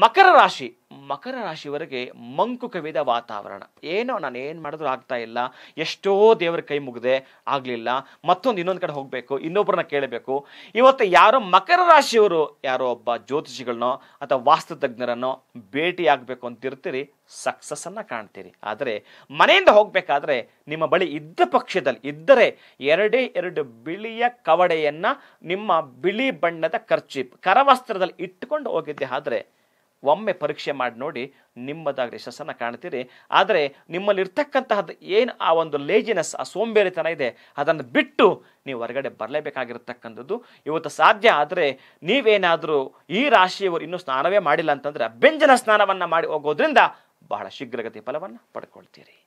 ಮಕರ ರಾಶಿ ಮಕರ ರಾಶಿವರೆಗೆ ಮಂಕು ಕವಿದ ವಾತಾವರಣ ಏನೋ ನಾನು ಏನು ಮಾಡಿದ್ರು ಆಗ್ತಾ ಇಲ್ಲ ಎಷ್ಟೋ ದೇವರ ಕೈ ಮುಗಿದೆ ಆಗಲಿಲ್ಲ ಮತ್ತೊಂದು ಇನ್ನೊಂದು ಕಡೆ ಹೋಗಬೇಕು ಇನ್ನೊಬ್ಬರನ್ನ ಕೇಳಬೇಕು ಇವತ್ತು ಯಾರೋ ಮಕರ ರಾಶಿಯವರು ಯಾರೋ ಒಬ್ಬ ಜ್ಯೋತಿಷಿಗಳನ್ನೋ ಅಥವಾ ವಾಸ್ತುತಜ್ಞರನ್ನೋ ಭೇಟಿ ಆಗಬೇಕು ಅಂತಿರ್ತೀರಿ ಸಕ್ಸಸ್ಸನ್ನು ಕಾಣ್ತೀರಿ ಆದರೆ ಮನೆಯಿಂದ ಹೋಗಬೇಕಾದ್ರೆ ನಿಮ್ಮ ಬಳಿ ಇದ್ದ ಪಕ್ಷದಲ್ಲಿ ಇದ್ದರೆ ಎರಡೇ ಎರಡು ಬಿಳಿಯ ಕವಡೆಯನ್ನು ನಿಮ್ಮ ಬಿಳಿ ಬಣ್ಣದ ಖರ್ಚಿ ಕರವಸ್ತ್ರದಲ್ಲಿ ಇಟ್ಟುಕೊಂಡು ಹೋಗಿದ್ದೆ ಆದರೆ ಒಮ್ಮೆ ಪರೀಕ್ಷೆ ಮಾಡಿ ನೋಡಿ ನಿಮ್ಮದಾಗ ಯಶಸ್ಸನ್ನು ಕಾಣ್ತೀರಿ ಆದರೆ ನಿಮ್ಮಲ್ಲಿರ್ತಕ್ಕಂತಹದ್ದು ಏನು ಆ ಒಂದು ಲೇಜಿನೆಸ್ ಆ ಸೋಂಬೇರಿತನ ಇದೆ ಅದನ್ನು ಬಿಟ್ಟು ನೀವು ಹೊರಗಡೆ ಬರಲೇಬೇಕಾಗಿರತಕ್ಕಂಥದ್ದು ಇವತ್ತು ಸಾಧ್ಯ ಆದರೆ ನೀವೇನಾದರೂ ಈ ರಾಶಿಯವರು ಇನ್ನೂ ಸ್ನಾನವೇ ಮಾಡಿಲ್ಲ ಅಂತಂದ್ರೆ ಬೆಂಜನ ಸ್ನಾನವನ್ನು ಮಾಡಿ ಹೋಗೋದ್ರಿಂದ ಬಹಳ ಶೀಘ್ರಗತಿ ಫಲವನ್ನು ಪಡ್ಕೊಳ್ತೀರಿ